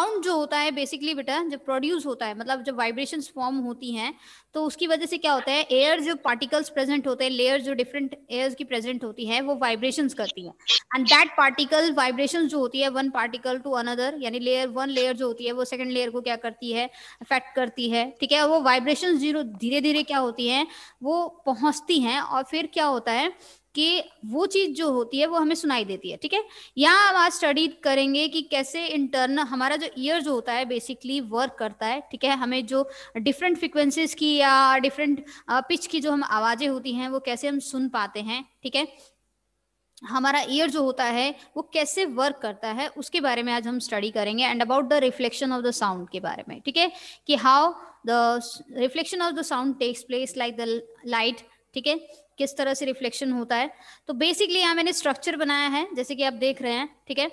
Sound जो होता है बेसिकली बेटा जब प्रोड्यूस होता है मतलब जब वाइब्रेशंस फॉर्म होती हैं तो उसकी वजह से क्या होता है एयर जो पार्टिकल्स प्रेजेंट होते हैं लेयर जो डिफरेंट एयर्स की प्रेजेंट होती है वो वाइब्रेशंस करती है एंड दैट पार्टिकल वाइब्रेशन जो होती है वन पार्टिकल टू अनदर यानी लेयर वन लेयर जो होती है वो सेकेंड लेयर को क्या करती है अफेक्ट करती है ठीक है वो वाइब्रेशन जीरो धीरे धीरे क्या होती है वो पहुंचती हैं और फिर क्या होता है कि वो चीज जो होती है वो हमें सुनाई देती है ठीक है यहाँ हम आज स्टडी करेंगे कि कैसे इंटरनल हमारा जो ईयर जो होता है बेसिकली वर्क करता है ठीक है हमें जो डिफरेंट फ्रिक्वेंसीज की या डिफरेंट पिच की जो हम आवाजें होती हैं वो कैसे हम सुन पाते हैं ठीक है हमारा ईयर जो होता है वो कैसे वर्क करता है उसके बारे में आज हम स्टडी करेंगे and about the reflection of the sound के बारे में ठीक है कि how the reflection of the sound takes place like the light ठीक है किस तरह से रिफ्लेक्शन होता है तो बेसिकली यहाँ मैंने स्ट्रक्चर बनाया है जैसे कि आप देख रहे हैं ठीक है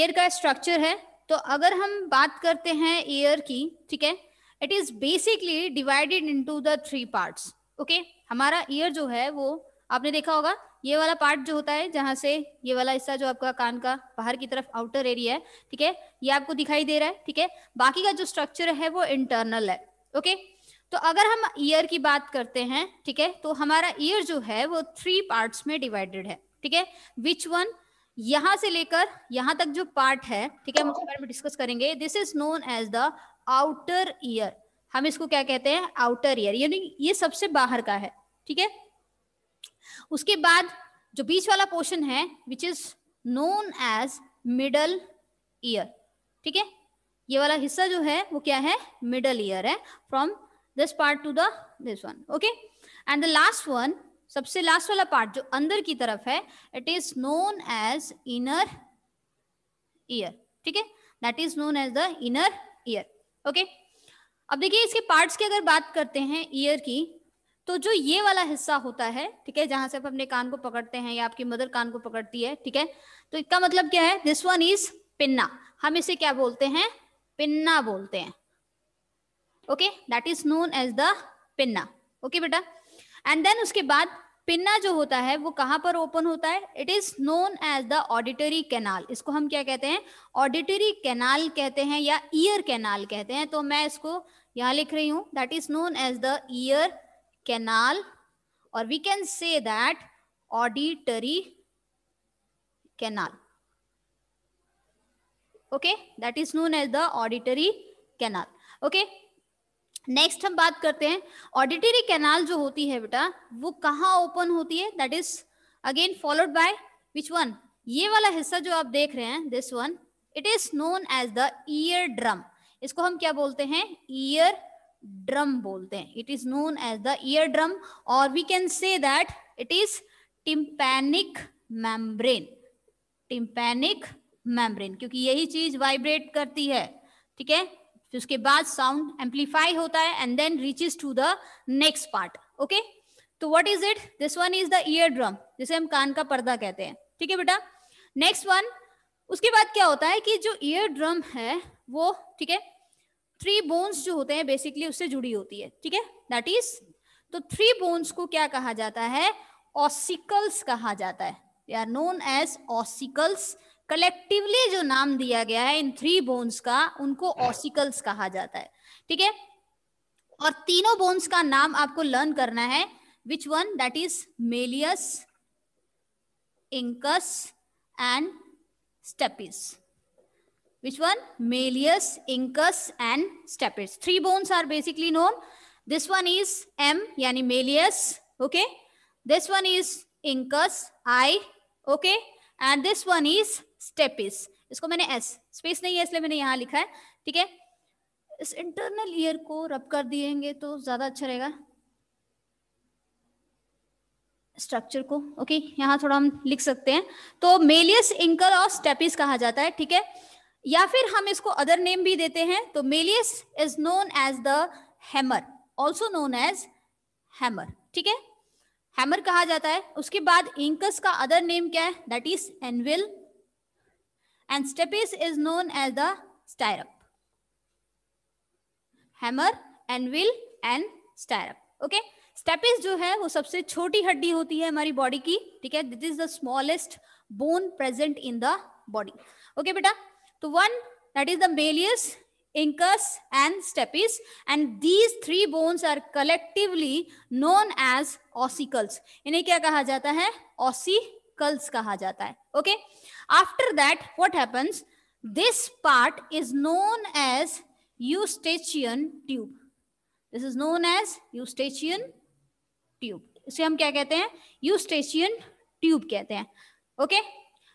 एयर का स्ट्रक्चर है तो अगर हम बात करते हैं एयर की ठीक है it is basically divided in the three parts okay हमारा ईयर जो है वो आपने देखा होगा ये वाला पार्ट जो होता है जहां से ये वाला हिस्सा जो आपका कान का बाहर की तरफ आउटर एरिया है ठीक है ये आपको दिखाई दे रहा है ठीक है बाकी का जो स्ट्रक्चर है वो इंटरनल है ओके okay? तो अगर हम ईयर की बात करते हैं ठीक है तो हमारा ईयर जो है वो थ्री पार्ट्स में डिवाइडेड है ठीक है विच वन यहां से लेकर यहां तक जो पार्ट है ठीक है हम उसके बारे में डिस्कस करेंगे this is known as the outer ear हम इसको क्या कहते हैं आउटर ईयर यानी ये सबसे बाहर का है ठीक है उसके बाद जो बीच वाला पोर्शन है which is known as middle ear ठीक है ये वाला हिस्सा जो है वो क्या है मिडल ईयर है from this part to the this one okay and the last one सबसे लास्ट वाला पार्ट जो अंदर की तरफ है it is known as inner ear ठीक है that is known as the inner ear okay अब देखिए इसके पार्ट्स की अगर बात करते हैं ईयर की तो जो ये वाला हिस्सा होता है ठीक है जहां से आप अपने कान को पकड़ते हैं या आपकी मदर कान को पकड़ती है ठीक है तो इसका मतलब क्या है दिस वन इज पिन्ना हम इसे क्या बोलते हैं पिन्ना बोलते हैं okay that is known as the pinna okay बेटा एंड देन उसके बाद पिन्ना जो होता है वो कहां पर ओपन होता है it is known as the auditory canal इसको हम क्या कहते हैं ऑडिटरी कैनाल कहते हैं या ईयर कैनाल कहते हैं तो मैं इसको यहां लिख रही हूं that is known as the ear canal और we can say that auditory canal okay that is known as the auditory canal okay next हम बात करते हैं ऑडिटरी कैनाल जो होती है बेटा वो कहाँ ओपन होती है that is again followed by which one ये वाला हिस्सा जो आप देख रहे हैं this one it is known as the ear drum इसको हम क्या बोलते हैं ईयर ड्रम बोलते हैं it is known as the ear drum और we can say that it is tympanic membrane tympanic membrane क्योंकि यही चीज वाइब्रेट करती है ठीक है फिर उसके बाद साउंड एम्पलीफाई होता है and then reaches to the next part okay तो what is it this one is the ear drum जिसे हम कान का पर्दा कहते हैं ठीक है बेटा नेक्स्ट वन उसके बाद क्या होता है कि जो ईयर ड्रम है वो ठीक है थ्री बोन्स जो होते हैं बेसिकली उससे जुड़ी होती है ठीक है दैट इज तो थ्री बोन्स को क्या कहा जाता है ऑसिकल्स कहा जाता है they are known as ossicles collectively जो नाम दिया गया है इन थ्री बोन्स का उनको ऑसिकल्स कहा जाता है ठीक है और तीनों बोन्स का नाम आपको लर्न करना है which one that is malleus incus and stapes which one malleus incus and stapes three bones are basically known this one is M यानी malleus okay this one is incus I okay and this one is stapes इसको मैंने S space नहीं है इसलिए मैंने यहाँ लिखा है ठीक है इस इंटरनल ईयर को रब कर दिएंगे तो ज़्यादा अच्छा रहेगा स्ट्रक्चर को ओके यहाँ थोड़ा हम लिख सकते हैं तो मेलियस इंकल और स्टेपिस कहा जाता है ठीक है या फिर हम इसको अदर नेम भी देते हैं तो malleus is known as the hammer also known as hammer ठीक है हैमर कहा जाता है उसके बाद इंकस का अदर नेम क्या है that is anvil and stapes is known as the stirrup hammer hammer anvil and stirrup okay stapes जो है वो सबसे छोटी हड्डी होती है हमारी बॉडी की ठीक है this is the smallest bone present in the body okay बेटा so one that is the malleus incus and stapes and these three bones are collectively known as ossicles inhe kya kaha jata hai ossicles kaha jata hai okay? After that, what happens? This part is known as eustachian tube. This is known as eustachian tube. इसे हम क्या कहते tube Okay.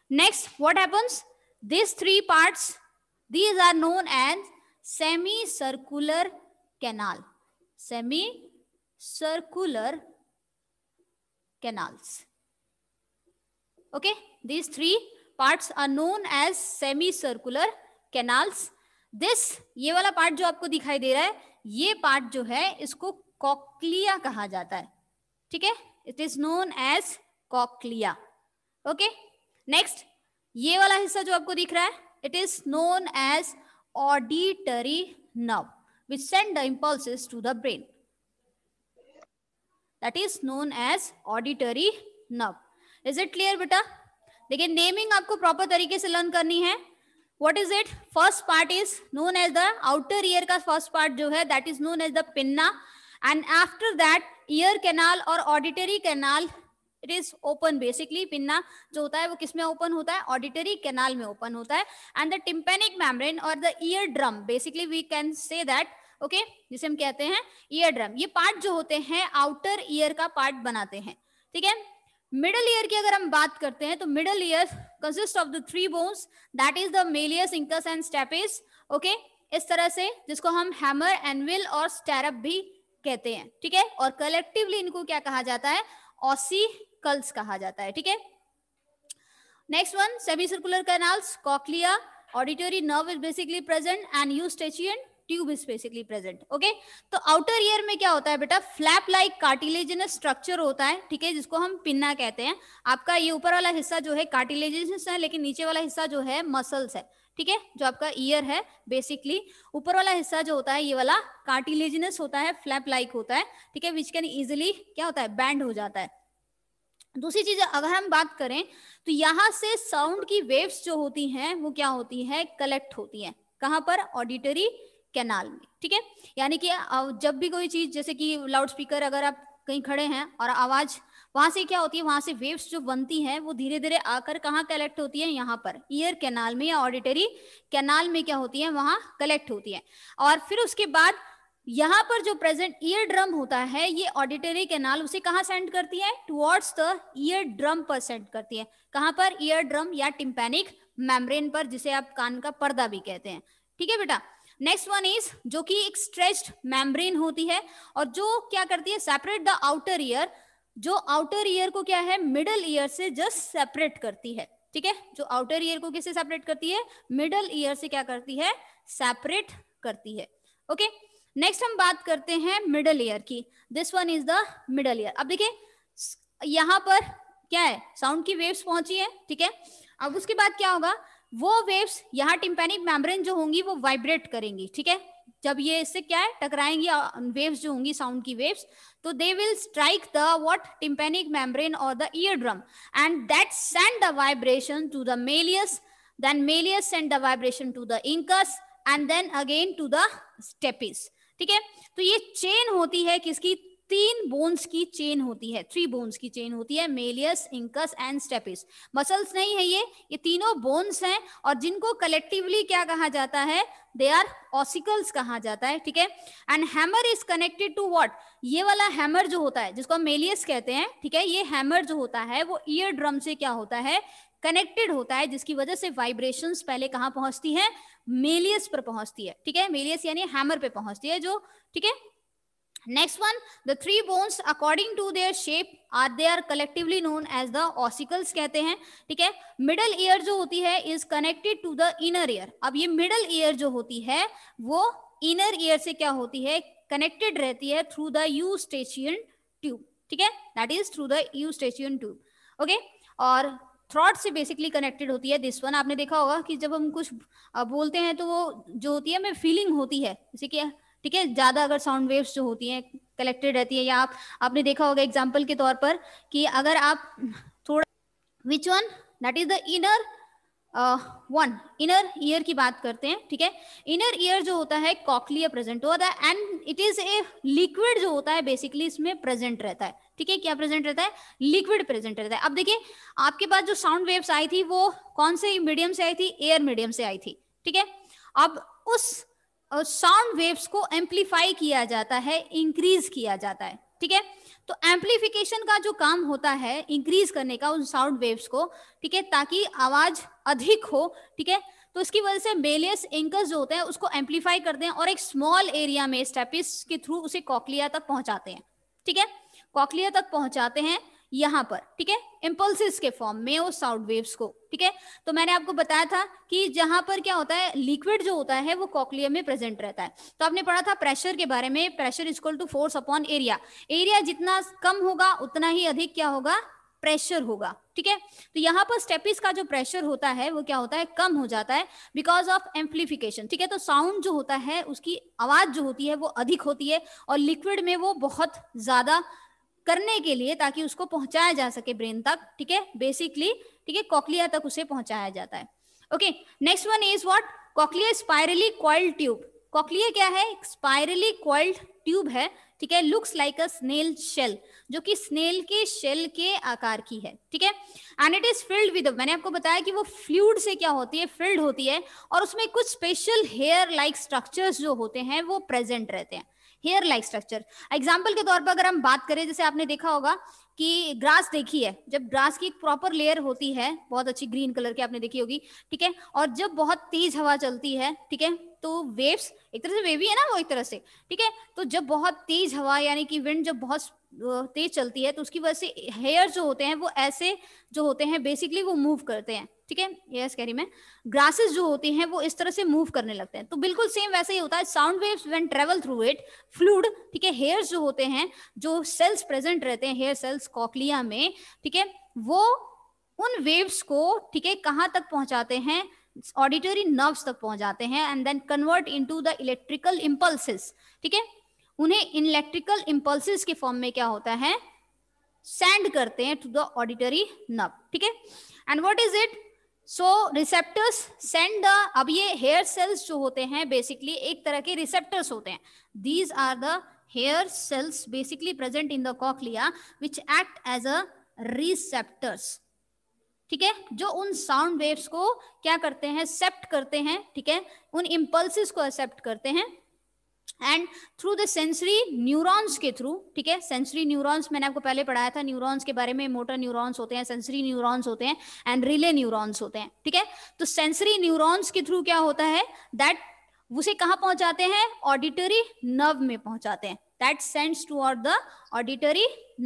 Next, what happens? These three parts, these are known as semicircular canal. Semicircular canals. Okay, these three parts are known as semi circular canals this ये वाला part जो आपको दिखाई दे रहा है ये पार्ट जो है इसको कॉकलिया कहा जाता है ठीक है it is known as cochlea okay next ये वाला हिस्सा जो आपको दिख रहा है it is known as auditory nerve which send the impulses to the brain that is known as auditory nerve is it clear देखिए नेमिंग आपको प्रॉपर तरीके से लर्न करनी है what is it first part is known as the outer ear का first part जो है that is known as the pinna and after that ear canal और auditory canal it is open basically pinna जो होता है वो किस में ओपन होता है ऑडिटरी कैनाल में ओपन होता है एंड द टिम्पेनिक मैमरेन और the ear drum basically we can say that okay जिसे हम कहते हैं ईयर ड्रम ये पार्ट जो होते हैं आउटर ईयर का पार्ट बनाते हैं ठीक है मिडल ईयर की अगर हम बात करते हैं तो middle ear consist of the three bones that is the malleus incus and stapes okay इस तरह से जिसको हम हैमर एनविल और स्टेरप भी कहते हैं ठीक है और कलेक्टिवली इनको क्या कहा जाता है ऑसी कल्स कहा जाता है ठीक है next one semi circular canals cochlea auditory nerve is basically present and eustachian tube is basically present okay तो आउटर ईयर में क्या होता है बेटा फ्लैप लाइक कार्टिलेजनस स्ट्रक्चर होता है ठीक है जिसको हम पिन्ना कहते हैं आपका ये ऊपर वाला हिस्सा जो है कार्टिलेजनस है लेकिन नीचे वाला हिस्सा जो है मसल्स है ठीक है जो आपका ईयर है बेसिकली ऊपर वाला हिस्सा जो होता है ये वाला कार्टिलेजनस होता है फ्लैप लाइक होता है ठीक है विच कैन इजिली क्या होता है बैंड हो जाता है दूसरी चीज अगर हम बात करें तो यहाँ से साउंड की वेव्स जो होती हैं वो क्या होती है कलेक्ट होती है कहाँ पर ऑडिटरी कैनाल में ठीक है यानी कि जब भी कोई चीज जैसे कि लाउड स्पीकर अगर आप कहीं खड़े हैं और आवाज वहां से क्या होती है वहां से वेव्स जो बनती है वो धीरे धीरे आकर कहाँ कलेक्ट होती है यहाँ पर ईयर कैनाल में या ऑडिटरी कैनाल में क्या होती है वहां कलेक्ट होती है और फिर उसके बाद यहाँ पर जो प्रेजेंट ईयर ड्रम होता है ये ऑडिटरी कैनाल उसे कहाँ सेंड करती है टुवर्ड्स द ईयर ड्रम पर सेंड करती है कहाँ पर ईयर ड्रम या टिम्पेनिक मेम्ब्रेन पर जिसे आप कान का पर्दा भी कहते हैं ठीक है बेटा नेक्स्ट वन इज जो कि एक स्ट्रेच्ड मैमब्रेन होती है और जो क्या करती है सेपरेट द आउटर ईयर जो आउटर ईयर को क्या है मिडल ईयर से जस्ट सेपरेट करती है ठीक है जो आउटर ईयर को किससे सेपरेट करती है मिडल ईयर से क्या करती है सेपरेट करती है ओके नेक्स्ट हम बात करते हैं मिडल ईयर की this one is the middle ear अब देखिए यहां पर क्या है साउंड की वेव्स पहुंची है ठीक है अब उसके बाद क्या होगा वो वेव्स यहाँ टिम्पेनिक मेम्ब्रेन जो होंगी वो वाइब्रेट करेंगी ठीक है जब ये इससे क्या है टकराएंगी वेव्स जो होंगी साउंड की वेव्स तो they will strike the what tympanic membrane और the ear drum and that send the vibration to the malleus then malleus send the vibration to the incus and then again to the stapes ठीक है तो ये chain होती है किसकी तीन bones की चेन होती है थ्री बोन्स की चेन होती है malleus incus and stapes muscles नहीं है ये ये तीनों बोन्स हैं और जिनको कलेक्टिवली क्या कहा जाता है दे आर ऑसिकल्स कहा जाता है ठीक है and hammer is connected to what ये वाला हैमर जो होता है जिसको हम मेलियस कहते हैं ठीक है ये हैमर जो होता है वो ईयर ड्रम से क्या होता है कनेक्टेड होता है जिसकी वजह से वाइब्रेशन पहले कहाँ पहुंचती है मेलियस पर पहुंचती है ठीक है मेलियस यानी हैमर पे पहुंचती है जो ठीक है Next one, the three bones according to their shape are they are collectively known as the ossicles kehte hain theek hai middle ear jo hoti hai is connected to the inner ear. ab ye middle ear jo hoti hai wo inner ear se kya hoti hai connected rehti hai through the eustachian tube. theek hai that is through the eustachian tube. Okay aur throat से basically connected होती है this one आपने देखा होगा कि जब हम कुछ बोलते हैं तो वो जो होती है हमें फीलिंग होती है जैसे कि ठीक है ज्यादा अगर साउंड वेव्स जो होती हैं कलेक्टेड रहती है या आप आपने देखा होगा एग्जाम्पल के तौर पर कि अगर आप थोड़ा which one that is the inner one inner ear की बात करते हैं ठीक है इनर ईयर जो होता है कॉकलिया प्रेजेंट होता है and it is a liquid जो होता है बेसिकली इसमें प्रेजेंट रहता है ठीक है क्या प्रेजेंट रहता है लिक्विड प्रेजेंट रहता है अब देखिए आपके पास जो साउंड वेव्स आई थी वो कौन से मीडियम से आई थी एयर मीडियम से आई थी ठीक है अब उस साउंड वेव्स को एम्पलीफाई किया जाता है इंक्रीज किया जाता है ठीक है तो एम्पलीफिकेशन का जो काम होता है इंक्रीज करने का उन साउंड वेव्स को ठीक है ताकि आवाज अधिक हो ठीक है तो इसकी वजह से मेलियस एंकर्स जो होते हैं उसको एम्पलीफाई करते हैं और एक स्मॉल एरिया में स्टेपिस के थ्रू उसे कॉकलिया तक पहुंचाते हैं ठीक है कॉकलिया तक पहुंचाते हैं यहाँ पर ठीक है इम्पल्सिस के फॉर्म में और साउंड वेव्स को ठीक है तो मैंने आपको बताया था कि जहां पर क्या होता है लिक्विड जो होता है वो कॉकलियम में प्रेजेंट रहता है तो आपने पढ़ा था प्रेशर के बारे में pressure is to force upon area area जितना कम होगा उतना ही अधिक क्या होगा प्रेशर होगा ठीक है तो यहाँ पर स्टेपिस का जो प्रेशर होता है वो क्या होता है कम हो जाता है बिकॉज ऑफ एम्प्लीफिकेशन ठीक है तो साउंड जो होता है उसकी आवाज जो होती है वो अधिक होती है और लिक्विड में वो बहुत ज्यादा करने के लिए ताकि उसको पहुंचाया जा सके ब्रेन तक ठीक है बेसिकली ठीक है कॉकलिया तक उसे पहुंचाया जाता है okay next one is what cochlea spirally coiled tube cochlea क्या है स्पायरली क्वाइल्ड ट्यूब है ठीक है looks like a snail shell जो कि स्नेल के शेल के आकार की है ठीक है and it is filled with मैंने आपको बताया कि वो फ्लूड से क्या होती है फिल्ड होती है और उसमें कुछ स्पेशल हेयर लाइक स्ट्रक्चर्स जो होते हैं वो प्रेजेंट रहते हैं हेयर लाइक स्ट्रक्चर एग्जाम्पल के तौर पर अगर हम बात करें जैसे आपने देखा होगा कि ग्रास देखी है जब ग्रास की एक प्रॉपर लेयर होती है बहुत अच्छी ग्रीन कलर की आपने देखी होगी ठीक है और जब बहुत तेज हवा चलती है ठीक है तो वेव्स एक तरह से वेवी है ना वो एक तरह से ठीक है तो जब बहुत तेज हवा यानी कि विंड जब बहुत तेज चलती है तो उसकी वजह से हेयर जो होते हैं वो ऐसे जो होते हैं बेसिकली वो मूव करते हैं ठीक है यस कह रही मैं ग्रासेस जो होते हैं वो इस तरह से मूव करने लगते हैं तो बिल्कुल सेम वैसे ही होता है sound waves when travel through it fluid ठीक है हेयर्स जो होते हैं जो सेल्स प्रेजेंट रहते हैं हेयर सेल्स कॉकलिया में ठीक है वो उन वेव्स को ठीक है कहाँ तक पहुंचाते हैं ऑडिटरी नर्व्स तक पहुंचाते हैं and then convert into the electrical impulses ठीक है उन्हें इलेक्ट्रिकल इम्पल्सिस के फॉर्म में क्या होता है सेंड करते हैं टू द ऑडिटरी नर्व ठीक है and what is it so receptors send the अब ये हेयर सेल्स जो होते हैं बेसिकली एक तरह के रिसेप्टर्स होते हैं these are the hair cells basically present in the cochlea which act as a receptors ठीक है जो उन साउंड वेव्स को क्या करते हैं एक्सेप्ट करते हैं ठीक है उन इम्पल्स को एक्सेप्ट करते हैं and through the sensory neurons के थ्रू ठीक है सेंसरी न्यूरॉन्स मैंने आपको पहले पढ़ाया था न्यूरॉन्स के बारे में मोटर न्यूरॉन्स होते हैं सेंसरी न्यूरॉन्स होते हैं एंड रिले न्यूरॉन्स होते हैं ठीक है तो सेंसरी न्यूरॉन्स के थ्रू क्या होता है दैट उसे कहाँ पहुंचाते हैं ऑडिटरी नर्व में पहुंचाते हैं that sends toward the auditory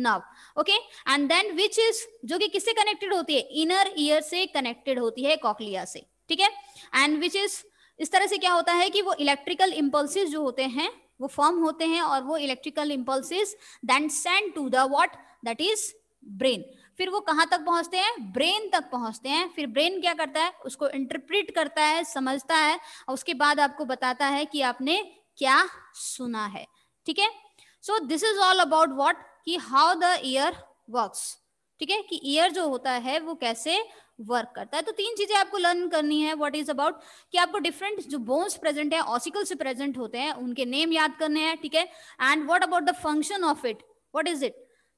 nerve okay and then which is जो कि किससे connected होती है inner ear से connected होती है cochlea से ठीक है and which is इस तरह से क्या होता है कि वो इलेक्ट्रिकल इम्पल्सिस जो होते हैं वो फॉर्म होते हैं और वो electrical impulses then send to the that is brain फिर वो कहां तक पहुंचते हैं ब्रेन तक पहुंचते हैं फिर ब्रेन क्या करता है उसको इंटरप्रिट करता है समझता है और उसके बाद आपको बताता है कि आपने क्या सुना है ठीक है so this is all about what कि हाउ द ईयर वर्क्स ठीक है कि ईयर जो होता है वो कैसे वर्क करता है तो तीन चीजें आपको लर्न करनी है व्हाट इज अबाउट कि आपको डिफरेंट जो बोन्स प्रेजेंट है ऑसिकल से प्रेजेंट होते हैं उनके नेम याद करने हैं ठीक है and what about the function of it what is it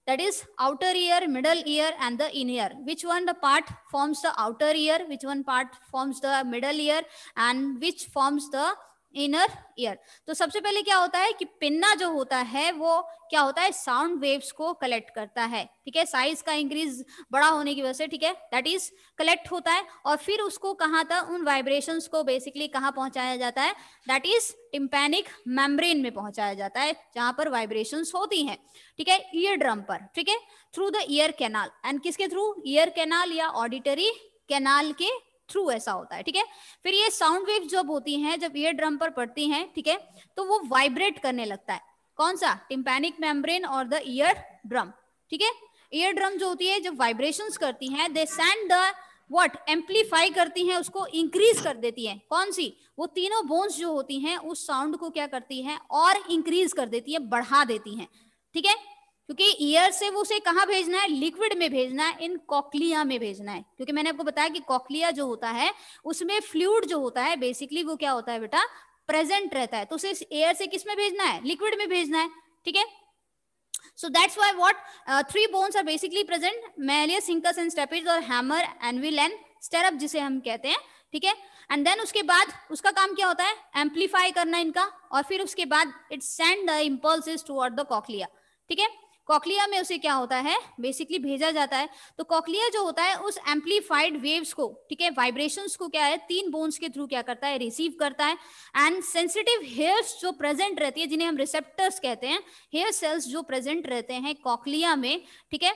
that is outer ear middle ear and the in ear which one the part forms the outer ear which one part forms the middle ear and which forms the inner ear तो सबसे पहले क्या होता है कि pinna जो होता है वो क्या होता है साउंड वेव्स को कलेक्ट करता है ठीक है साइज का इंक्रीज बड़ा होने की वजह से ठीक है दैट इज कलेक्ट होता है और फिर उसको कहाँ तक उन वाइब्रेशन को बेसिकली कहाँ पहुंचाया जाता है दैट इज टिम्पेनिक मेम्ब्रेन में पहुंचाया जाता है जहां पर वाइब्रेशन होती है ठीक है ईयर ड्रम पर ठीक है through the ear canal and किसके थ्रू ईयर कैनाल या ऑडिटरी कैनाल के थ्रू ऐसा होता है ठीक है फिर ये साउंड वेव जब होती हैं जब ईयर ड्रम पर पड़ती हैं ठीक है तो वो वाइब्रेट करने लगता है कौन सा टिम्पैनिक मेम्ब्रेन और द ईयर ड्रम ठीक है ईयर ड्रम जो होती है जब वाइब्रेशन करती है they send the what amplify करती हैं उसको इंक्रीज कर देती हैं कौन सी वो तीनों बोन्स जो होती हैं उस साउंड को क्या करती हैं और इंक्रीज कर देती है बढ़ा देती हैं ठीक है क्योंकि ईयर से वो उसे कहाँ भेजना है लिक्विड में भेजना है इन कॉकलिया में भेजना है क्योंकि मैंने आपको बताया कि कॉकलिया जो होता है उसमें फ्लूड जो होता है बेसिकली वो क्या होता है बेटा प्रेजेंट रहता है तो उसे एयर से किस में भेजना है लिक्विड में भेजना है ठीक है so that's why what uh, three bones are basically present malleus incus and stapes or hammer anvil and stirrup जिसे हम कहते हैं ठीक है एंड देन उसके बाद उसका काम क्या होता है एम्पलीफाई करना इनका और फिर उसके बाद it send the impulse toward the cochlea ठीक है कॉकलिया में उसे क्या होता है बेसिकली भेजा जाता है तो कॉकलिया जो होता है उस एम्पलीफाइड वेव्स को ठीक है वाइब्रेशन को क्या है तीन बोन्स के थ्रू क्या करता है रिसीव करता है एंड सेंसिटिव हेयर्स जो प्रेजेंट रहती है जिन्हें हम रिसेप्टर्स कहते हैं हेयर सेल्स जो प्रेजेंट रहते हैं कॉकलिया में ठीक है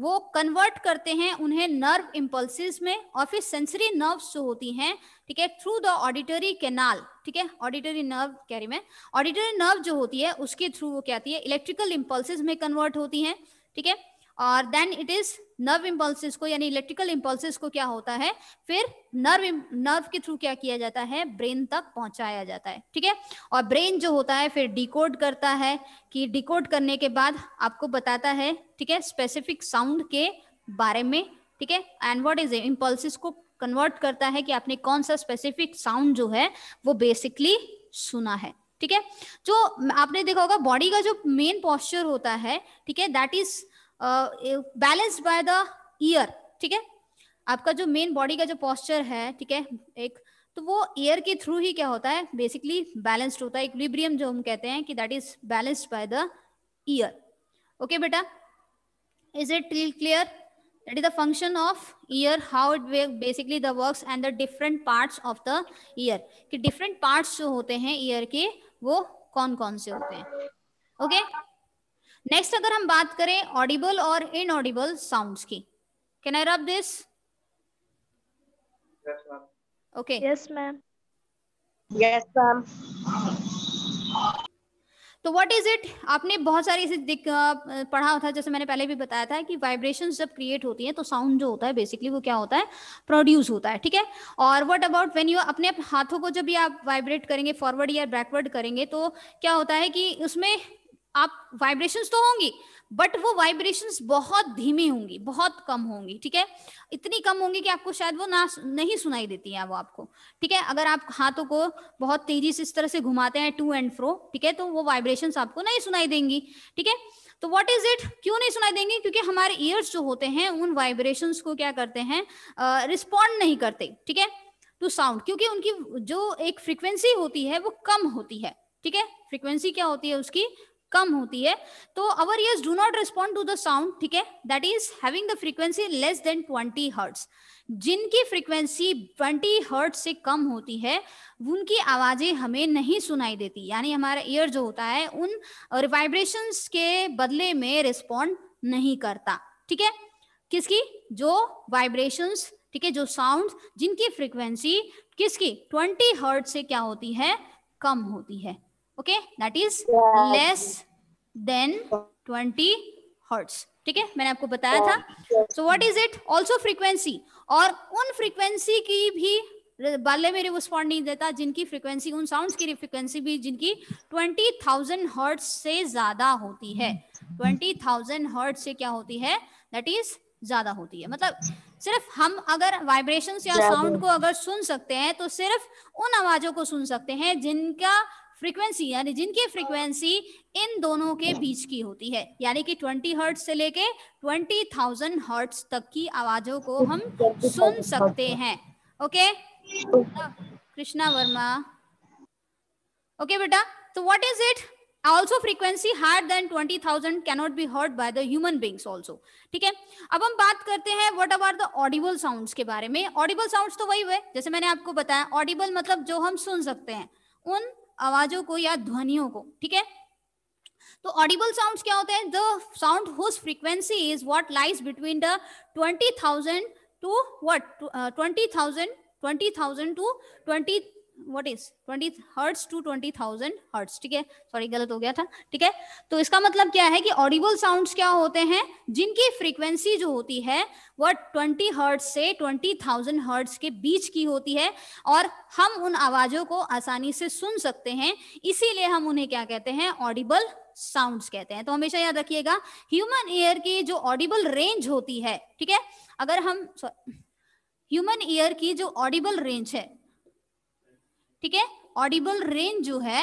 वो कन्वर्ट करते हैं उन्हें नर्व इम्पल्स में और फिर सेंसरी नर्व्स जो होती हैं ठीक है थ्रू द ऑडिटरी कैनाल ठीक है ऑडिटरी नर्व कह रही मैं ऑडिटरी नर्व जो होती है उसके थ्रू वो क्या आती है इलेक्ट्रिकल इम्पल्स में कन्वर्ट होती हैं ठीक है और then it is nerve impulses को यानी इलेक्ट्रिकल इम्पल्सिस को क्या होता है फिर नर्व नर्व के थ्रू क्या किया जाता है ब्रेन तक पहुंचाया जाता है ठीक है और ब्रेन जो होता है फिर डिकोड करता है कि डिकोड करने के बाद आपको बताता है ठीक है स्पेसिफिक साउंड के बारे में ठीक है एंड वॉट इज इम्पल्सिस को कन्वर्ट करता है कि आपने कौन सा स्पेसिफिक साउंड जो है वो बेसिकली सुना है ठीक है जो आपने देखा होगा बॉडी का जो मेन पॉस्चर होता है ठीक है that is balanced by the ear ठीक है आपका जो मेन बॉडी का जो पॉस्चर है ठीक है एक तो वो एयर के थ्रू ही क्या होता है बेसिकली बैलेंस्ड होता है इक्विब्रियम जो हम कहते हैं कि that is balanced by the ear okay बेटा is it clear that is the function of ear how it basically the works and the different parts of the ear कि different parts जो होते हैं ईयर के वो कौन कौन से होते हैं ओके okay नेक्स्ट अगर हम बात करें ऑडिबल और इनऑडिबल साउंड्स की can I rub this okay yes ma'am yes ma'am तो व्हाट इज इट आपने बहुत सारी इसे पढ़ा होता है जैसे मैंने पहले भी बताया था कि वाइब्रेशन जब क्रिएट होती हैं तो साउंड जो होता है बेसिकली वो क्या होता है प्रोड्यूस होता है ठीक है और व्हाट अबाउट व्हेन यू अपने हाथों को जब भी आप वाइब्रेट करेंगे फॉरवर्ड या बैकवर्ड करेंगे तो क्या होता है कि उसमें आप वाइब्रेशंस तो होंगी बट वो वाइब्रेशंस बहुत धीमी होंगी बहुत कम होंगी ठीक है इतनी कम होंगी कि आपको शायद वो ना नहीं सुनाई देती है वो आपको ठीक है अगर आप हाथों को बहुत तेजी से इस तरह से घुमाते हैं टू एंड फ्रो ठीक है तो वो वाइब्रेशन आपको नहीं सुनाई देंगी ठीक है तो व्हाट इज इट क्यों नहीं सुनाई देंगी क्योंकि हमारे ईयर्स जो होते हैं उन वाइब्रेशन को क्या करते हैं रिस्पॉन्ड uh, नहीं करते ठीक है टू साउंड क्योंकि उनकी जो एक फ्रीक्वेंसी होती है वो कम होती है ठीक है फ्रीक्वेंसी क्या होती है उसकी कम होती है तो our ears do not respond to the sound ठीक है that is having the frequency less than twenty hertz जिनकी फ्रीक्वेंसी ट्वेंटी हर्ट्स से कम होती है उनकी आवाजें हमें नहीं सुनाई देती यानी हमारा ईयर जो होता है उन वाइब्रेशंस के बदले में रिस्पॉन्ड नहीं करता ठीक है किसकी जो वाइब्रेशंस ठीक है जो साउंड जिनकी फ्रीक्वेंसी किसकी ट्वेंटी हर्ट से क्या होती है कम होती है okay that is less than 20 hertz ठीक है मैंने आपको बताया था so what is it also frequency और उन फ्रीक्वेंसी की भी बाले में रिस्पॉन्ड नहीं देता जिनकी फ्रीक्वेंसी उन साउंड्स की फ्रीक्वेंसी भी जिनकी 20,000 हर्ट्ज से ज्यादा होती है 20,000 हर्ट्ज से क्या होती है दैट इज ज्यादा होती है मतलब सिर्फ हम अगर वाइब्रेशंस या साउंड को अगर सुन सकते हैं तो सिर्फ उन आवाजों को सुन सकते हैं जिनका फ्रीक्वेंसी यानी जिनकी फ्रीक्वेंसी इन दोनों के बीच की होती है यानी कि 20 हर्ट्ज से लेके 20,000 हर्ट्ज तक की आवाजों को हम सुन सकते हैं ओके कृष्णा वर्मा ओके बेटा तो what is it also frequency higher than 20,000 cannot be heard by the human beings also ठीक है अब हम बात करते हैं what about the audible sounds के बारे में ऑडिबल साउंड्स तो वही हुए जैसे मैंने आपको बताया ऑडिबल मतलब जो हम सुन सकते हैं उन आवाजों को या ध्वनियों को ठीक है तो ऑडिबल साउंड क्या होते हैं the sound whose frequency is what lies between the twenty thousand to what twenty thousand twenty thousand to twenty what is twenty hertz to twenty thousand hertz ठीक है सॉरी गलत हो गया था ठीक है तो इसका मतलब क्या है कि ऑडिबल साउंड क्या होते हैं जिनकी फ्रीक्वेंसी जो होती है वह ट्वेंटी हर्ट्स से ट्वेंटी थाउजेंड हर्ट्स के बीच की होती है और हम उन आवाजों को आसानी से सुन सकते हैं इसीलिए हम उन्हें क्या कहते हैं ऑडिबल साउंड्स कहते हैं तो हमेशा याद रखिएगा ह्यूमन ईयर की जो ऑडिबल रेंज होती है ठीक है अगर हम ह्यूमन ईयर की जो ऑडिबल रेंज है ठीक है ऑडिबल रेंज जो है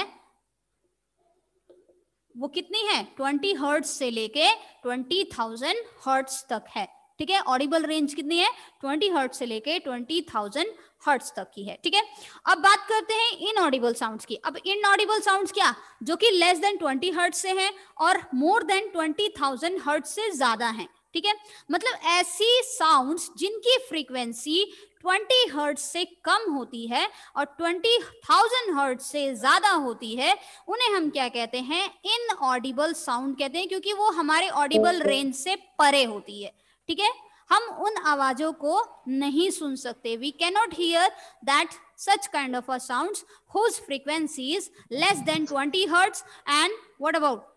वो कितनी है ट्वेंटी हर्ट्स से लेके ट्वेंटी थाउजेंड हर्ट्स तक है ठीक है ऑडिबल रेंज कितनी है ट्वेंटी हर्ट से लेके ट्वेंटी थाउजेंड हर्ट्स तक की है ठीक है अब बात करते हैं इन ऑडिबल साउंड की अब इन ऑडिबल साउंड क्या जो कि लेस देन ट्वेंटी हर्ट से है और more than twenty thousand hertz से ज्यादा है ठीक है मतलब ऐसी साउंड्स जिनकी फ्रीक्वेंसी 20 हर्ट से कम होती है और 20,000 हर्ट से ज्यादा होती है उन्हें हम क्या कहते हैं इन ऑडिबल साउंड कहते हैं क्योंकि वो हमारे ऑडिबल रेंज से परे होती है ठीक है हम उन आवाजों को नहीं सुन सकते we cannot hear that such kind of a sounds whose frequency is less than 20 hertz and what about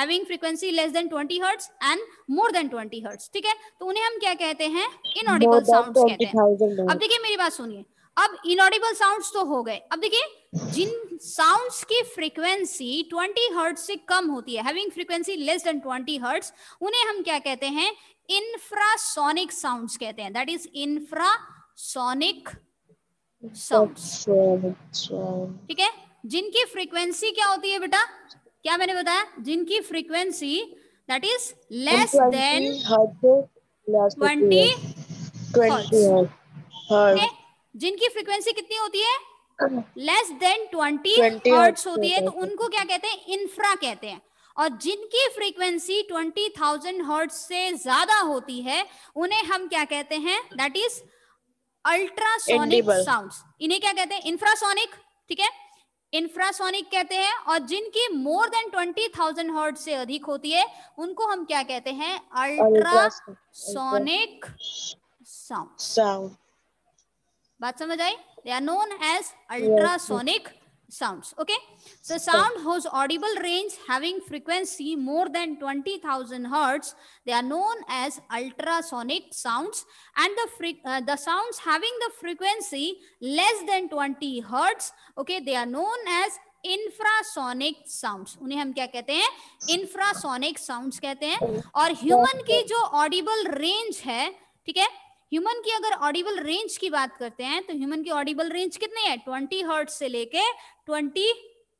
having frequency less than 20 hertz and more than 20 hertz ठीक है तो उन्हें हम क्या कहते हैं इनऑडिबल साउंड्स कहते हैं अब देखिए मेरी बात सुनिए अब इनऑडिबल साउंड्स तो हो गए अब देखिए जिन साउंड्स की फ्रीक्वेंसी 20 हर्ट्स से कम होती है having frequency less than 20 hertz उन्हें हम क्या कहते हैं इंफ्रासोनिक साउंड्स कहते हैं दैट इज इंफ्रासोनिक साउंड्स ठीक है जिनकी फ्रीक्वेंसी क्या होती है बेटा क्या मैंने बताया जिनकी frequency that is less than twenty जिनकी फ्रीक्वेंसी कितनी होती है लेस देन ट्वेंटी हर्ट्स होती है तो उनको क्या कहते हैं इंफ्रा कहते हैं और जिनकी फ्रीक्वेंसी ट्वेंटी थाउजेंड हर्ट्स से ज्यादा होती है उन्हें हम क्या कहते हैं दैट इज अल्ट्रासोनिक साउंड्स इन्हें क्या कहते हैं इंफ्रासोनिक ठीक है इंफ्रासोनिक कहते हैं और जिनकी more than twenty thousand hertz से अधिक होती है उनको हम क्या कहते हैं अल्ट्रासोनिक साउंड बात समझ आई they are known as ultrasonic sounds. Okay. So sound whose audible range having frequency more than 20,000 hertz, they are known as ultrasonic sounds and the, uh, the sounds having the frequency less than 20 hertz, okay, they are known as infrasonic sounds उन्हें हम क्या कहते हैं infrasonic sounds कहते हैं और human की जो ऑडिबल रेंज है ठीक है ह्यूमन की अगर ऑडिबल रेंज की बात करते हैं तो ह्यूमन की ऑडिबल रेंज कितनी है ट्वेंटी हर्ट से लेके ट्वेंटी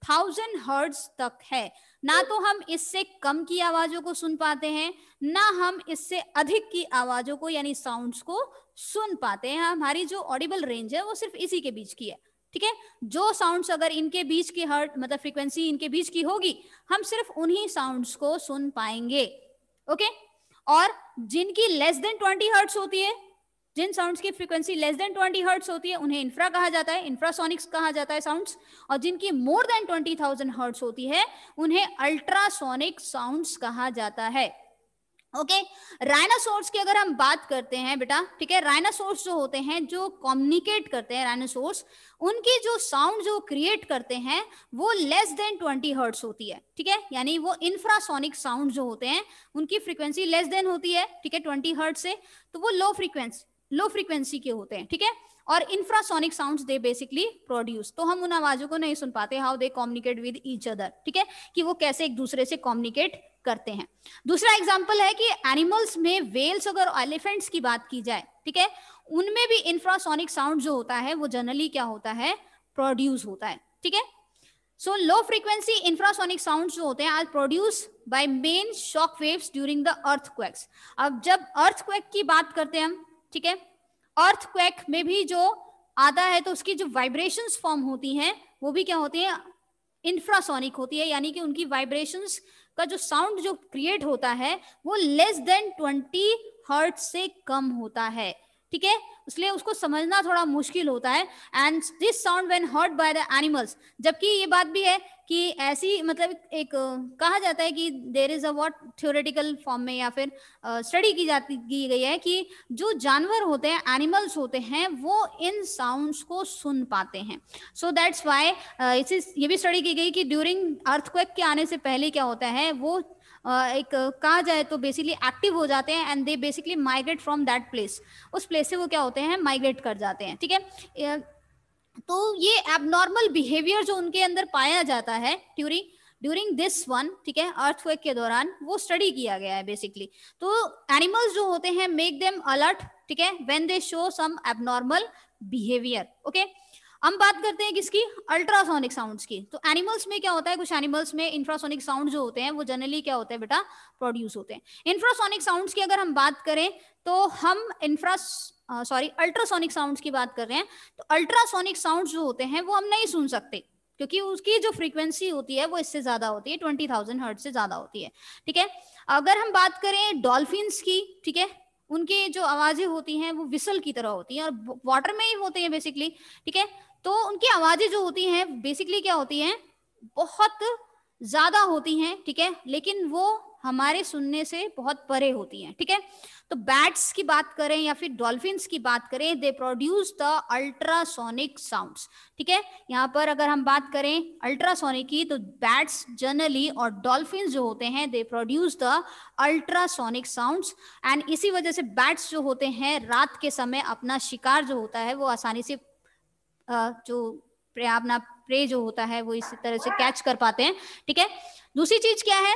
थाउजेंड हर्ट तक है ना तो हम इससे कम की आवाजों को सुन पाते हैं ना हम इससे अधिक की आवाजों को यानी साउंड्स को सुन पाते हैं हमारी जो ऑडिबल रेंज है वो सिर्फ इसी के बीच की है ठीक है जो साउंड्स अगर इनके बीच की हर्ट मतलब फ्रीक्वेंसी इनके बीच की होगी हम सिर्फ उन्हीं साउंड्स को सुन पाएंगे ओके और जिनकी लेस देन ट्वेंटी हर्ट्स होती है जिन साउंड्स की फ्रीक्वेंसी लेस देन 20 हर्ट्स होती है उन्हें इंफ्रा कहा जाता है इंफ्रासोनिक्स कहा जाता है साउंड्स और जिनकी मोर देन 20,000 हर्ट्स होती है उन्हें अल्ट्रासोनिक साउंड्स कहा जाता है ओके राइनासोर्स की अगर हम बात करते हैं बेटा ठीक है राइनासोर्स जो होते हैं जो कम्युनिकेट करते हैं राइनासोर्स उनकी जो साउंड जो क्रिएट करते हैं वो लेस देन 20 हर्ट्स होती है ठीक है यानी वो इंफ्रासोनिक साउंड जो होते हैं उनकी फ्रीक्वेंसी लेस देन होती है ठीक है 20 हर्ट से तो वो लो फ्रीक्वेंसी लो फ्रीक्वेंसी के होते हैं ठीक है और infrasonic sounds they basically produce तो हम उन आवाजों को नहीं सुन पाते how they communicate with each other ठीक है कि वो कैसे एक दूसरे से कॉम्युनिकेट करते हैं दूसरा एग्जाम्पल है कि एनिमल्स में वेल्स अगर एलिफेंट्स की बात की जाए ठीक है उनमें भी इंफ्रासोनिक साउंड जो होता है वो जनरली क्या होता है प्रोड्यूस होता है ठीक है so low frequency infrasonic sound जो होते हैं are produce by main shock waves during the earth अब जब अर्थ की बात करते हैं हम ठीक है अर्थ क्वेक में भी जो आता है तो उसकी जो वाइब्रेशन फॉर्म होती हैं वो भी क्या होती है इंफ्रासोनिक होती है यानी कि उनकी वाइब्रेशंस का जो साउंड जो क्रिएट होता है वो लेस देन ट्वेंटी हर्ट से कम होता है ठीक है इसलिए उसको समझना थोड़ा मुश्किल होता है and this sound when heard by the animals जबकि ये बात भी है कि ऐसी मतलब एक कहा जाता है कि there is a what theoretical form में या फिर स्टडी की जाती की गई है कि जो जानवर होते हैं एनिमल्स होते हैं वो इन साउंड्स को सुन पाते हैं सो दैट्स वाई इस ये भी स्टडी की गई कि ड्यूरिंग अर्थक्वेक के आने से पहले क्या होता है वो एक कहा जाए तो बेसिकली एक्टिव हो जाते हैं and they basically migrate from that place उस प्लेस से वो क्या होते हैं माइग्रेट कर जाते हैं ठीक है तो ये एबनॉर्मल बिहेवियर जो उनके अंदर पाया जाता है ड्यूरिंग ड्यूरिंग दिस वन ठीक है अर्थवेक के दौरान वो स्टडी किया गया है बेसिकली तो एनिमल्स जो होते हैं मेक देम अलर्ट ठीक है when they show some abnormal behaviour okay हम बात करते हैं किसकी अल्ट्रासोनिक साउंड्स की तो एनिमल्स में क्या होता है कुछ एनिमल्स में इंफ्रासोनिक साउंड जो होते हैं वो जनरली क्या होता है बेटा प्रोड्यूस होते हैं इंफ्रासोनिक साउंड्स की अगर हम बात करें तो हम इंफ्रा सॉरी अल्ट्रासोनिक साउंड्स की बात कर रहे हैं तो अल्ट्रासोनिक साउंड्स जो होते हैं वो हम नहीं सुन सकते क्योंकि उसकी जो फ्रीक्वेंसी होती है वो इससे ज्यादा होती है ट्वेंटी थाउजेंड हर्ट से ज्यादा होती है ठीक है अगर हम बात करें डॉल्फिन्स की ठीक है उनकी जो आवाजें होती हैं वो विसल की तरह होती हैं और वाटर में ही होते हैं बेसिकली ठीक है तो उनकी आवाजें जो होती हैं बेसिकली क्या होती हैं बहुत ज्यादा होती हैं ठीक है लेकिन वो हमारे सुनने से बहुत परे होती हैं ठीक है तो बैट्स की बात करें या फिर डॉल्फिन्स की बात करें they produce the ultrasonic sounds ठीक है यहाँ पर अगर हम बात करें अल्ट्रासोनिक की तो बैट्स जनरली और डॉल्फिन जो होते हैं they produce the ultrasonic sounds and इसी वजह से बैट्स जो होते हैं रात के समय अपना शिकार जो होता है वो आसानी से जो प्रे अपना प्रे जो होता है वो इसी तरह से कैच कर पाते हैं ठीक है दूसरी चीज क्या है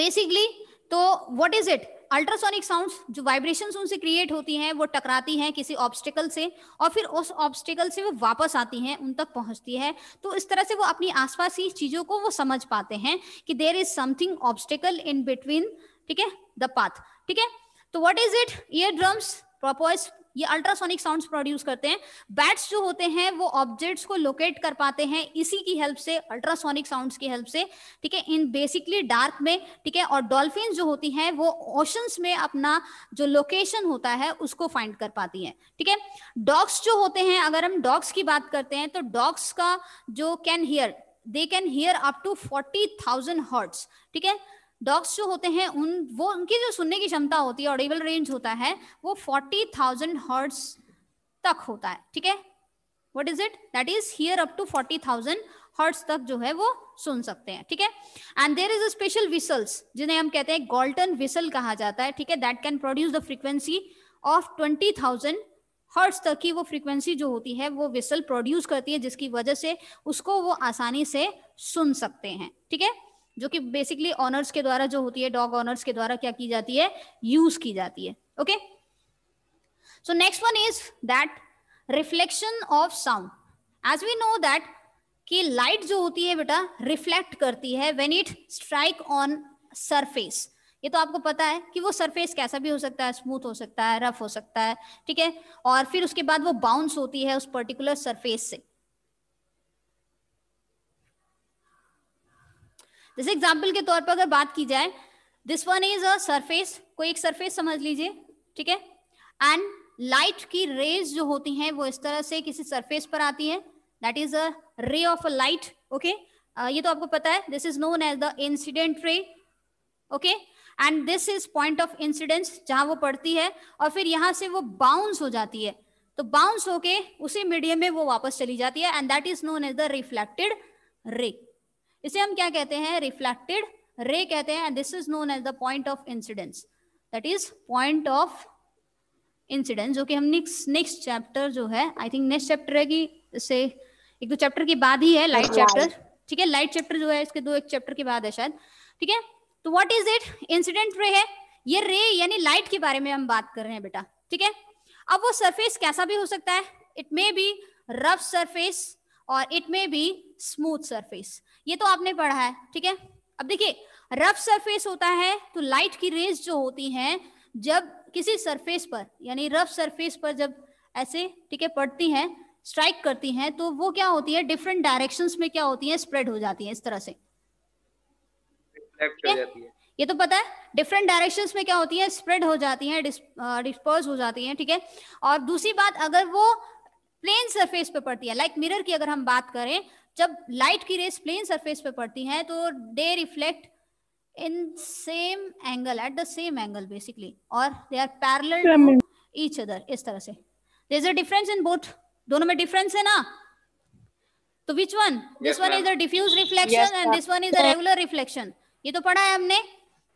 बेसिकली तो what is it ultrasonic sounds जो वाइब्रेशन उनसे क्रिएट होती हैं वो टकराती हैं किसी ऑब्स्टिकल से और फिर उस ऑब्स्टिकल से वो वापस आती हैं उन तक पहुंचती है तो इस तरह से वो अपनी आसपास की चीजों को वो समझ पाते हैं कि there is something obstacle in between ठीक है द पाथ ठीक है तो what is it ear drums purpose ये अल्ट्रासोनिक साउंड्स प्रोड्यूस करते हैं बैट्स जो होते हैं वो ऑब्जेक्ट्स को लोकेट कर पाते हैं इसी की हेल्प से अल्ट्रासोनिक साउंड्स की हेल्प से ठीक है इन बेसिकली डार्क में ठीक है और डॉल्फिन जो होती हैं वो ओशंस में अपना जो लोकेशन होता है उसको फाइंड कर पाती हैं ठीक है डॉग्स जो होते हैं अगर हम डॉग्स की बात करते हैं तो डॉग्स का जो can hear they can hear up to forty thousand hertz ठीक है डॉग्स जो होते हैं उन वो उनकी जो सुनने की क्षमता होती है ऑडिबल रेंज होता है वो फोर्टी थाउजेंड हर्ट्स तक होता है ठीक है what is it that is hear up to forty thousand hertz तक जो है वो सुन सकते हैं ठीक है and there is a special whistles जिन्हें हम कहते हैं गोल्टन विसल कहा जाता है ठीक है that can produce the frequency of twenty thousand hertz तक की वो फ्रीक्वेंसी जो होती है वो विसल प्रोड्यूस करती है जिसकी वजह से उसको वो आसानी से सुन सकते हैं ठीक है जो कि बेसिकली ऑनर्स के द्वारा जो होती है डॉग ऑनर्स के द्वारा क्या की जाती है यूज की जाती है okay so next one is that reflection of sound as we know that कि लाइट जो होती है बेटा रिफ्लेक्ट करती है when it strike on surface ये तो आपको पता है कि वो सरफेस कैसा भी हो सकता है स्मूथ हो सकता है रफ हो सकता है ठीक है और फिर उसके बाद वो बाउंस होती है उस पर्टिकुलर सरफेस से जैसे एग्जाम्पल के तौर पर अगर बात की जाए this one is a surface कोई एक सरफेस समझ लीजिए ठीक है एंड लाइट की रेज जो होती हैं वो इस तरह से किसी सरफेस पर आती है that is a ray of a light okay ये तो आपको पता है this is known as the incident ray okay and this is point of incidence जहां वो पड़ती है और फिर यहाँ से वो बाउंस हो जाती है तो बाउंस होके उसी मीडियम में वो वापस चली जाती है and that is known as the reflected ray इसे हम क्या कहते हैं रिफ्लेक्टेड रे कहते हैं this is known as the point of incidence that is point of incidence जो कि हम नेक्स्ट नेक्स्ट चैप्टर जो है आई थिंक नेक्स्ट चैप्टर है कि इसे एक दो तो चैप्टर के बाद ही है लाइट चैप्टर ठीक है लाइट चैप्टर जो है इसके दो एक चैप्टर के बाद है शायद ठीक है तो what is it incident ray है ये रे यानी लाइट के बारे में हम बात कर रहे हैं बेटा ठीक है अब वो सरफेस कैसा भी हो सकता है it may be rough surface और it may be smooth surface ये तो आपने पढ़ा है ठीक है अब देखिए रफ सरफेस होता है तो लाइट की रेज जो होती हैं जब किसी सरफेस पर यानी रफ सरफेस पर जब ऐसे ठीक है पड़ती हैं स्ट्राइक करती हैं तो वो क्या होती है डिफरेंट डायरेक्शन में क्या होती है स्प्रेड हो जाती है इस तरह से ये तो पता है डिफरेंट डायरेक्शन में क्या होती है स्प्रेड हो जाती है डिस्पर्स हो जाती है ठीक है और दूसरी बात अगर वो प्लेन सरफेस पे पड़ती है लाइक like मिरर की अगर हम बात करें जब लाइट की रेस प्लेन सरफेस पे पड़ती है तो they reflect in same angle at the same angle basically और they are parallel each other इस तरह से there is a difference in both दोनों में डिफरेंस है ना तो which one this one is a diffuse reflection and this one is a regular reflection ये तो पढ़ा है हमने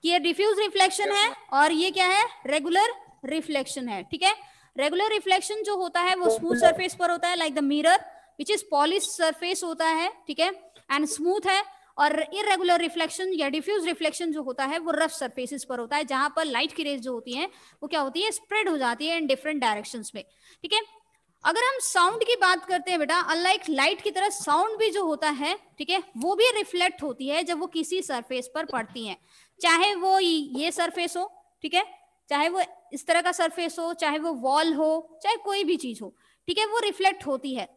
कि ये डिफ्यूज रिफ्लेक्शन yes, है और ये क्या है रेगुलर रिफ्लेक्शन है ठीक है रेगुलर रिफ्लेक्शन जो होता है वो स्मूथ सरफेस पर होता है like the mirror which is polish surface होता है ठीक है एंड स्मूथ है और इरेगुलर रिफ्लेक्शन या डिफ्यूज रिफ्लेक्शन जो होता है वो रफ सरफेसिस पर होता है जहां पर लाइट की रेज जो होती है वो क्या होती है स्प्रेड हो जाती है इन डिफरेंट डायरेक्शन में ठीक है अगर हम साउंड की बात करते हैं बेटा अनलाइक लाइट की तरह साउंड भी जो होता है ठीक है वो भी रिफ्लेक्ट होती है जब वो किसी सरफेस पर पड़ती है चाहे वो ये सरफेस हो ठीक है चाहे वो इस तरह का सरफेस हो चाहे वो वॉल हो चाहे कोई भी चीज हो ठीक है वो रिफ्लेक्ट होती है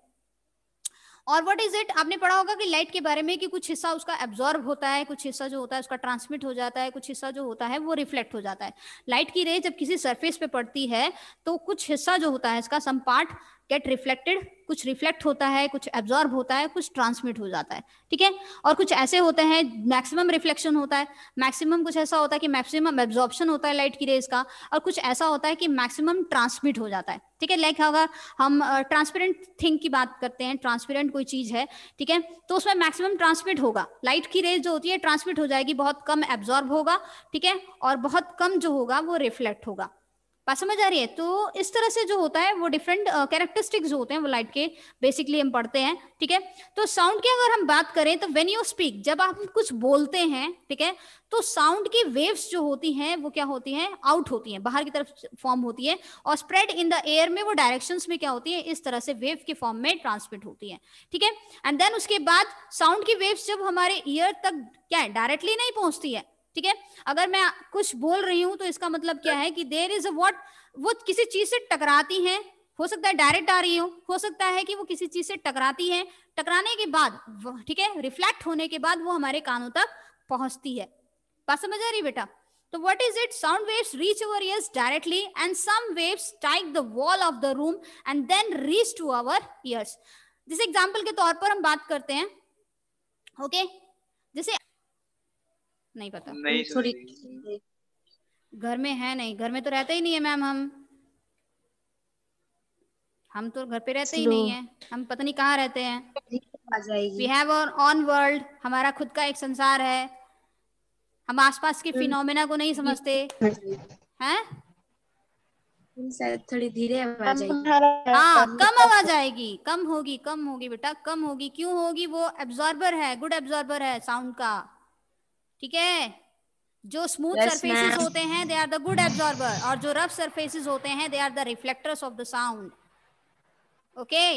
और व्हाट इज इट आपने पढ़ा होगा कि लाइट के बारे में कि कुछ हिस्सा उसका एब्जॉर्ब होता है कुछ हिस्सा जो होता है उसका ट्रांसमिट हो जाता है कुछ हिस्सा जो होता है वो रिफ्लेक्ट हो जाता है लाइट की रे जब किसी सरफेस पे पड़ती है तो कुछ हिस्सा जो होता है इसका सम पार्ट गेट रिफ्लेक्टेड कुछ रिफ्लेक्ट होता है कुछ एब्जॉर्ब होता है कुछ ट्रांसमिट हो जाता है ठीक है और कुछ ऐसे होते हैं मैक्सिमम रिफ्लेक्शन होता है मैक्सिमम कुछ ऐसा होता है कि मैक्सिमम एब्जॉर्प्शन होता है लाइट की रेज का और कुछ ऐसा होता है कि मैक्सिमम ट्रांसमिट हो जाता है ठीक है लाइक अगर हम ट्रांसपेरेंट थिंग की बात करते हैं ट्रांसपेरेंट कोई चीज है ठीक है तो उसमें मैक्सिमम ट्रांसमिट होगा लाइट की रेज जो होती है ट्रांसमिट हो जाएगी बहुत कम एब्जॉर्ब होगा ठीक है और बहुत कम जो होगा वो रिफ्लेक्ट होगा बात समझ आ रही है तो इस तरह से जो होता है वो डिफरेंट कैरेक्टरिस्टिक्स uh, होते हैं वो लाइट के बेसिकली हम पढ़ते हैं ठीक है तो साउंड की अगर हम बात करें तो वेन यू स्पीक जब आप कुछ बोलते हैं ठीक है तो साउंड की वेव्स जो होती हैं वो क्या होती हैं आउट होती हैं बाहर की तरफ फॉर्म होती है और स्प्रेड इन द एयर में वो डायरेक्शंस में क्या होती है इस तरह से वेव के फॉर्म में ट्रांसमिट होती है ठीक है एंड देन उसके बाद साउंड की वेव्स जब हमारे ईयर तक क्या है डायरेक्टली नहीं पहुंचती है ठीक है अगर मैं कुछ बोल रही हूँ तो इसका मतलब क्या है कि देर इज वॉट वो किसी चीज से टकराती है हो सकता है डायरेक्ट आ रही हो हो सकता है कि वो किसी चीज से टकराती है टकराने के बाद ठीक है रिफ्लेक्ट होने के बाद वो हमारे कानों तक पहुंचती है बात समझ आ रही बेटा तो what is it sound waves reach our ears directly and some waves strike the wall of the room and then reach to our ears. जैसे एग्जाम्पल के तौर पर हम बात करते हैं ओके okay? नहीं पता थोड़ी घर में है नहीं घर में तो रहते ही नहीं है मैम हम हम तो घर पे रहते ही नहीं है हम पता नहीं कहाँ रहते हैं वी हैव ऑन वर्ल्ड हमारा खुद का एक संसार है हम आसपास के फिनोमेना hmm. को नहीं समझते हैं थोड़ी धीरे आवाज आएगी हाँ कम आवाज आएगी कम होगी कम होगी बेटा कम होगी क्यों होगी वो एब्जॉर्बर है गुड एब्जॉर्बर है साउंड का ठीक है जो स्मूथ सरफेसेस होते हैं they are the good absorber और जो रफ सरफेसेस होते हैं they are the reflectors of the sound okay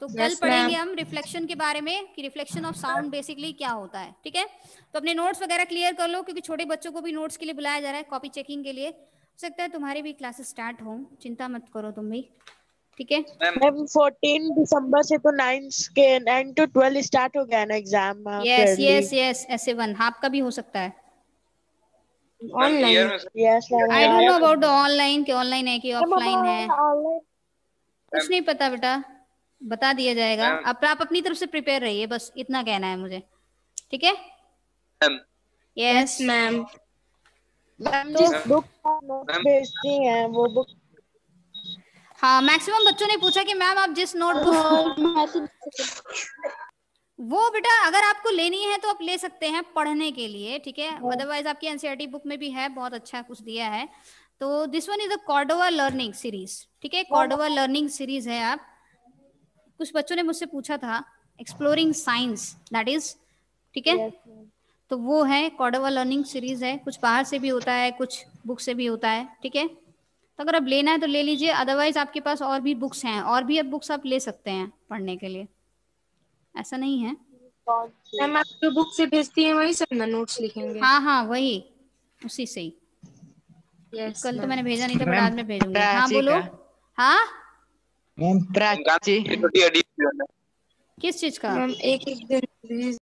तो yes, कल पढ़ेंगे हम रिफ्लेक्शन के बारे में कि रिफ्लेक्शन ऑफ साउंड बेसिकली क्या होता है ठीक है तो अपने नोट्स वगैरह क्लियर कर लो क्योंकि छोटे बच्चों को भी नोट्स के लिए बुलाया जा रहा है कॉपी चेकिंग के लिए हो सकता है तुम्हारी भी क्लासेस स्टार्ट हो चिंता मत करो तुम भी ठीक है मैम फोर्टीन दिसंबर से तो नाइन्थ के नाइन टू ट्वेल्व स्टार्ट हो गया ना एग्जाम यस यस यस ऐसे वन हाफ का भी हो सकता है online yes I don't know about the online के ऑनलाइन है कि ऑफलाइन है कुछ नहीं पता बेटा बता दिया जाएगा अब आप अपनी तरफ से प्रिपेयर रहिए बस इतना कहना है मुझे ठीक है यस मैम मैम जिस बुक का नोट भेजती हैं वो बुक हाँ मैक्सिमम बच्चों ने पूछा कि मैम आप जिस नोटबुक हाँ, वो बेटा अगर आपको लेनी है तो आप ले सकते हैं पढ़ने के लिए ठीक है अदरवाइज हाँ। आपकी एनसीईआरटी बुक e में भी है बहुत अच्छा कुछ दिया है तो this one is the Cordova learning series ठीक है कॉर्डोवा लर्निंग सीरीज है आप कुछ बच्चों ने मुझसे पूछा था एक्सप्लोरिंग साइंस दैट इज ठीक है तो वो है कॉर्डोवा लर्निंग सीरीज है कुछ बाहर से भी होता है कुछ बुक से भी होता है ठीक है तो अगर आप लेना है तो ले लीजिए अदरवाइज आपके पास और भी बुक्स हैं और भी अब बुक्स आप ले सकते हैं पढ़ने के लिए ऐसा नहीं है मैम आप जो बुक से भेजती हैं वही से नोट्स लिखेंगे हाँ हाँ वही उसी से ही yes, कल तो मैंने भेजा नहीं था बाद में भेजूंगी हाँ बोलो हाँ मैम प्राची किस चीज का एक एक दिन